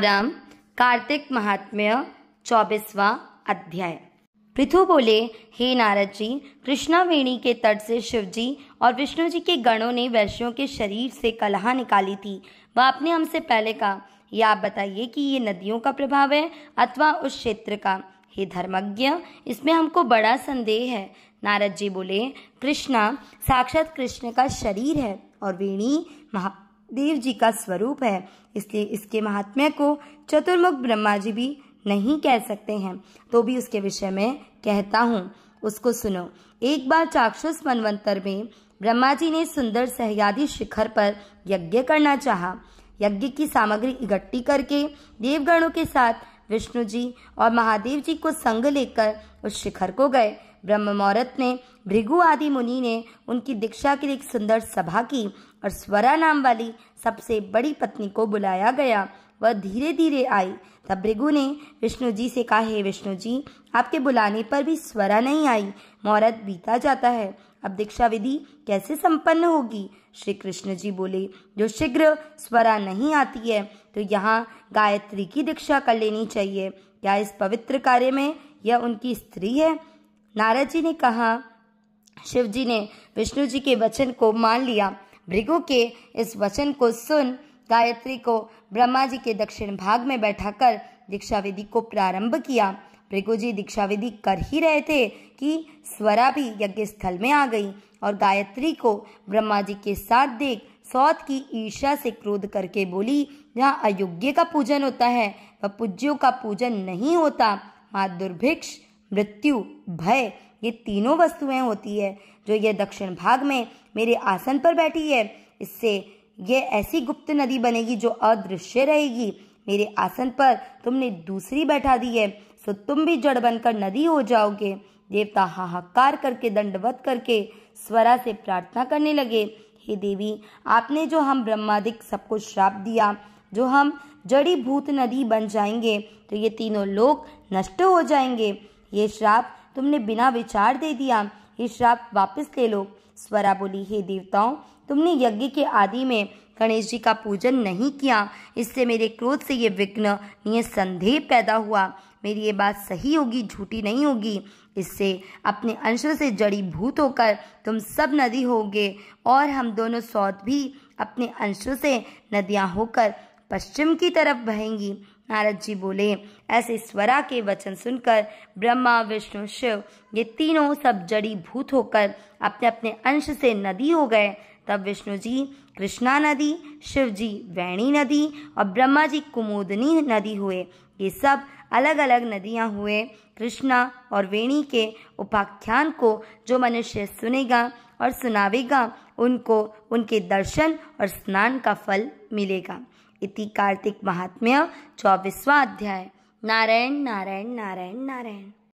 राम कार्तिक महात्म्य चौबीसवा अध्याय पृथु बोले हे नारद जी कृष्णावेणी के तट से शिव जी और विष्णु जी के गणों ने वैश्यों के शरीर से कलहा निकाली थी वह आपने हमसे पहले कहा यह आप बताइए कि ये नदियों का प्रभाव है अथवा उस क्षेत्र का हे धर्मज्ञ इसमें हमको बड़ा संदेह है नारद जी बोले कृष्णा साक्षात कृष्ण का शरीर है और वेणी महा देव जी का स्वरूप है इसलिए इसके महात्म्य को चतुर्मुख ब्रह्मा जी भी नहीं कह सकते हैं तो भी उसके विषय में कहता हूँ उसको सुनो एक बार चाक्षुष मनवंतर में ब्रह्मा जी ने सुंदर सहयादी शिखर पर यज्ञ करना चाहा यज्ञ की सामग्री इकट्ठी करके देवगणों के साथ विष्णु जी और महादेव जी को संग लेकर उस शिखर को गए ब्रह्म मुहूर्त ने भृगु आदि मुनि ने उनकी दीक्षा के लिए एक सुंदर सभा की और स्वरा नाम वाली सबसे बड़ी पत्नी को बुलाया गया वह धीरे धीरे आई तब भृगु ने विष्णु जी से कहा हे विष्णु जी आपके बुलाने पर भी स्वरा नहीं आई मुहूर्त बीता जाता है अब दीक्षा विधि कैसे संपन्न होगी श्री कृष्ण जी बोले जो शीघ्र स्वरा नहीं आती है तो यहाँ गायत्री की दीक्षा कर लेनी चाहिए क्या इस पवित्र कार्य में यह उनकी स्त्री है नारद जी ने कहा शिव जी ने विष्णु जी के वचन को मान लिया भृगु के इस वचन को सुन गायत्री को ब्रह्मा जी के दक्षिण भाग में बैठाकर दीक्षा विधि को प्रारंभ किया भृगुजी दीक्षा विधि कर ही रहे थे कि स्वरा भी यज्ञ स्थल में आ गई और गायत्री को ब्रह्मा जी के साथ देख सौत की ईर्षा से क्रोध करके बोली जहाँ अयोग्य का पूजन होता है वह पूज्यों का पूजन नहीं होता माँ दुर्भिक्ष मृत्यु भय ये तीनों वस्तुएं होती है जो यह दक्षिण भाग में मेरे आसन पर बैठी है इससे यह ऐसी गुप्त नदी बनेगी जो अदृश्य रहेगी मेरे आसन पर तुमने दूसरी बैठा दी है सो तो तुम भी जड़ बनकर नदी हो जाओगे देवता हाहाकार करके दंडवत करके स्वरा से प्रार्थना करने लगे हे देवी आपने जो हम ब्रह्मादिक सबको श्राप दिया जो हम जड़ी भूत नदी बन जाएंगे तो ये तीनों लोग नष्ट हो जाएंगे ये श्राप तुमने बिना विचार दे दिया ये श्राप वापस ले लो स्वरा बोली हे देवताओं तुमने यज्ञ के आदि में गणेश जी का पूजन नहीं किया इससे मेरे क्रोध से ये विघ्न संदेह पैदा हुआ मेरी ये बात सही होगी झूठी नहीं होगी इससे अपने अंश से जड़ी भूत होकर तुम सब नदी होगे और हम दोनों सौत भी अपने अंश से नदियाँ होकर पश्चिम की तरफ बहेंगी नारद जी बोले ऐसे स्वरा के वचन सुनकर ब्रह्मा विष्णु शिव ये तीनों सब जड़ी भूत होकर अपने अपने अंश से नदी हो गए तब विष्णु जी कृष्णा नदी शिव जी वैणी नदी और ब्रह्मा जी कुमोदनी नदी हुए ये सब अलग अलग नदियाँ हुए कृष्णा और वेणी के उपाख्यान को जो मनुष्य सुनेगा और सुनावेगा उनको उनके दर्शन और स्नान का फल मिलेगा इति कार्तिक महात्म्य चौबीसवा अध्याय नारायण नारायण नारायण नारायण